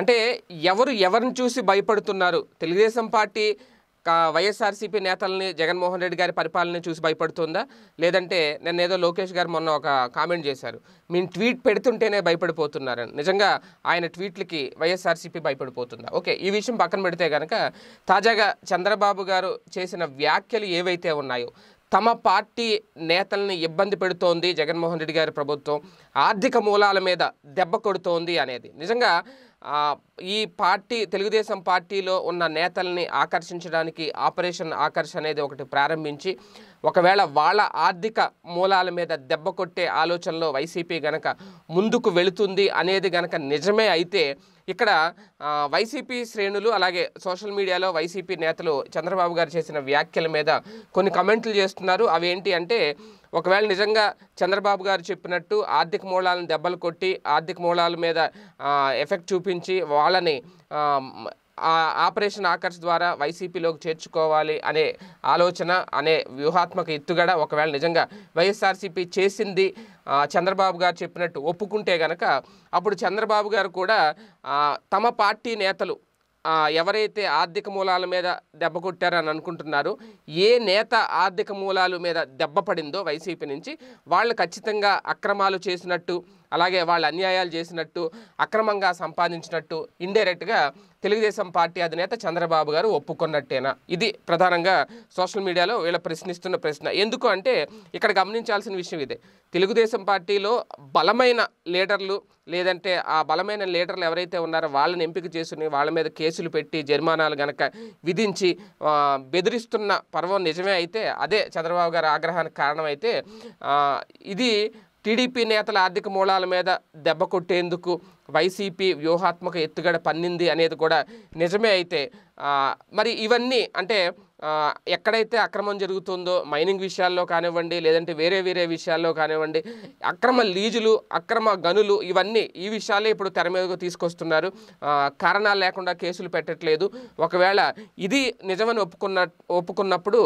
అంటే ఎవరు ఎవరిని చూసి భయపడుతున్నారు తెలుగుదేశం పార్టీ వైఎస్ఆర్సీపీ నేతల్ని జగన్మోహన్ రెడ్డి గారి పరిపాలన చూసి భయపడుతుందా లేదంటే నేను ఏదో లోకేష్ గారు మొన్న ఒక కామెంట్ చేశారు మేము ట్వీట్ పెడుతుంటేనే భయపడిపోతున్నారని నిజంగా ఆయన ట్వీట్లకి వైఎస్ఆర్సీపీ భయపడిపోతుందా ఓకే ఈ విషయం పక్కన పెడితే కనుక తాజాగా చంద్రబాబు గారు చేసిన వ్యాఖ్యలు ఏవైతే ఉన్నాయో తమ పార్టీ నేతల్ని ఇబ్బంది పెడుతోంది జగన్మోహన్ రెడ్డి గారి ప్రభుత్వం ఆర్థిక మూలాల మీద దెబ్బ కొడుతోంది అనేది నిజంగా ఈ పార్టీ తెలుగుదేశం పార్టీలో ఉన్న నేతల్ని ఆకర్షించడానికి ఆపరేషన్ ఆకర్ష అనేది ఒకటి ప్రారంభించి ఒకవేళ వాళ్ళ ఆర్థిక మూలాల మీద దెబ్బ కొట్టే ఆలోచనలో వైసీపీ గనక ముందుకు వెళుతుంది అనేది గనక నిజమే అయితే ఇక్కడ వైసీపీ శ్రేణులు అలాగే సోషల్ మీడియాలో వైసీపీ నేతలు చంద్రబాబు గారు చేసిన వ్యాఖ్యల మీద కొన్ని కమెంట్లు చేస్తున్నారు అవేంటి అంటే ఒకవేళ నిజంగా చంద్రబాబు గారు చెప్పినట్టు ఆర్థిక మూలాలను దెబ్బలు కొట్టి ఆర్థిక మూలాల మీద ఎఫెక్ట్ చూపించి వాళ్ళని ఆపరేషన్ ఆకర్ష్ ద్వారా వైసీపీలోకి చేర్చుకోవాలి అనే ఆలోచన అనే వ్యూహాత్మక ఎత్తుగడ ఒకవేళ నిజంగా వైఎస్ఆర్సీపీ చేసింది చంద్రబాబు గారు చెప్పినట్టు ఒప్పుకుంటే గనక అప్పుడు చంద్రబాబు గారు కూడా తమ పార్టీ నేతలు ఎవరైతే ఆర్థిక మూలాల మీద దెబ్బ కొట్టారని అనుకుంటున్నారో ఏ నేత ఆర్థిక మూలాల మీద దెబ్బ పడిందో వైసీపీ నుంచి వాళ్ళు ఖచ్చితంగా అక్రమాలు చేసినట్టు అలాగే వాళ్ళు అన్యాయాలు చేసినట్టు అక్రమంగా సంపాదించినట్టు ఇండైరెక్ట్గా తెలుగుదేశం పార్టీ అధినేత చంద్రబాబు గారు ఒప్పుకున్నట్టేనా ఇది ప్రధానంగా సోషల్ మీడియాలో వీళ్ళ ప్రశ్నిస్తున్న ప్రశ్న ఎందుకు అంటే ఇక్కడ గమనించాల్సిన విషయం ఇదే తెలుగుదేశం పార్టీలో బలమైన లీడర్లు లేదంటే ఆ బలమైన లీడర్లు ఎవరైతే ఉన్నారో వాళ్ళని ఎంపిక చేసుకుని వాళ్ళ మీద కేసులు పెట్టి జరిమానాలు గనక విధించి బెదిరిస్తున్న పర్వం నిజమే అయితే అదే చంద్రబాబు గారు ఆగ్రహానికి కారణమైతే ఇది టీడీపీ నేతల ఆర్థిక మూలాల మీద దెబ్బ కొట్టేందుకు వైసీపీ వ్యూహాత్మక ఎత్తుగడ పన్నింది అనేది కూడా నిజమే అయితే మరి ఇవన్నీ అంటే ఎక్కడైతే అక్రమం జరుగుతుందో మైనింగ్ విషయాల్లో కానివ్వండి లేదంటే వేరే వేరే విషయాల్లో కానివ్వండి అక్రమ లీజులు అక్రమ గనులు ఇవన్నీ ఈ విషయాలే ఇప్పుడు తెర మీదకు తీసుకొస్తున్నారు కారణాలు లేకుండా కేసులు పెట్టట్లేదు ఒకవేళ ఇది నిజమని ఒప్పుకున్న ఒప్పుకున్నప్పుడు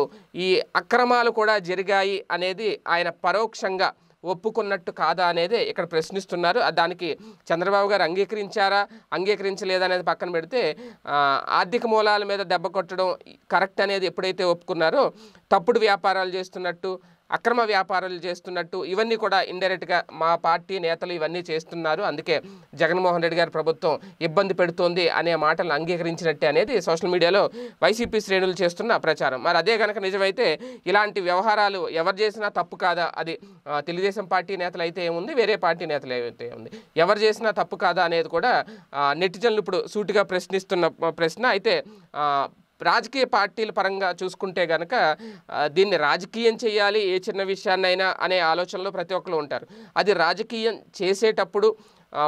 ఈ అక్రమాలు కూడా జరిగాయి అనేది ఆయన పరోక్షంగా ఒప్పుకున్నట్టు కాదా అనేది ఇక్కడ ప్రశ్నిస్తున్నారు దానికి చంద్రబాబు గారు అంగీకరించారా అంగీకరించలేదా అనేది పక్కన పెడితే ఆర్థిక మూలాల మీద దెబ్బ కొట్టడం కరెక్ట్ అనేది ఎప్పుడైతే ఒప్పుకున్నారో తప్పుడు వ్యాపారాలు చేస్తున్నట్టు అక్రమ వ్యాపారాలు చేస్తున్నట్టు ఇవన్నీ కూడా ఇండైరెక్ట్గా మా పార్టీ నేతలు ఇవన్నీ చేస్తున్నారు అందుకే జగన్మోహన్ రెడ్డి గారి ప్రభుత్వం ఇబ్బంది పెడుతోంది అనే మాటలను అంగీకరించినట్టే అనేది సోషల్ మీడియాలో వైసీపీ శ్రేణులు చేస్తున్న ప్రచారం మరి అదే కనుక నిజమైతే ఇలాంటి వ్యవహారాలు ఎవరు చేసినా తప్పు కాదా అది తెలుగుదేశం పార్టీ నేతలు అయితే ఏముంది వేరే పార్టీ నేతలు అయితే ఉంది ఎవరు చేసినా తప్పు కాదా అనేది కూడా నెటిజన్లు ఇప్పుడు సూటిగా ప్రశ్నిస్తున్న ప్రశ్న అయితే రాజకీయ పార్టీల పరంగా చూసుకుంటే గనక దీన్ని రాజకీయం చేయాలి ఏ చిన్న విషయాన్నైనా అనే ఆలోచనలో ప్రతి ఒక్కరు ఉంటారు అది రాజకీయం చేసేటప్పుడు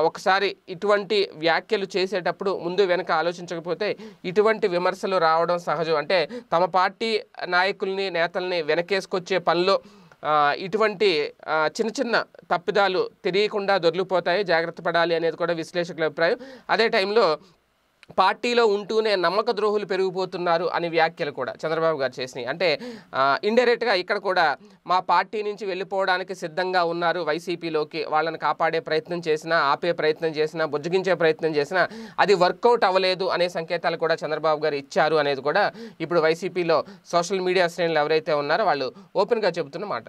ఒకసారి ఇటువంటి వ్యాఖ్యలు చేసేటప్పుడు ముందు వెనక ఆలోచించకపోతే ఇటువంటి విమర్శలు రావడం సహజం అంటే తమ పార్టీ నాయకుల్ని నేతల్ని వెనకేసుకొచ్చే పనిలో ఇటువంటి చిన్న చిన్న తప్పిదాలు తెలియకుండా దొరికిపోతాయి జాగ్రత్త పడాలి అనేది కూడా విశ్లేషకుల అభిప్రాయం అదే టైంలో పార్టీలో ఉంటూనే నమ్మక ద్రోహులు పెరిగిపోతున్నారు అని వ్యాఖ్యలు కూడా చంద్రబాబు గారు చేసినాయి అంటే ఇండైరెక్ట్గా ఇక్కడ కూడా మా పార్టీ నుంచి వెళ్ళిపోవడానికి సిద్ధంగా ఉన్నారు వైసీపీలోకి వాళ్ళని కాపాడే ప్రయత్నం చేసినా ఆపే ప్రయత్నం చేసినా బుజ్జగించే ప్రయత్నం చేసినా అది వర్కౌట్ అవ్వలేదు అనే సంకేతాలు కూడా చంద్రబాబు గారు ఇచ్చారు అనేది కూడా ఇప్పుడు వైసీపీలో సోషల్ మీడియా శ్రేణులు ఎవరైతే ఉన్నారో వాళ్ళు ఓపెన్గా చెబుతున్న మాట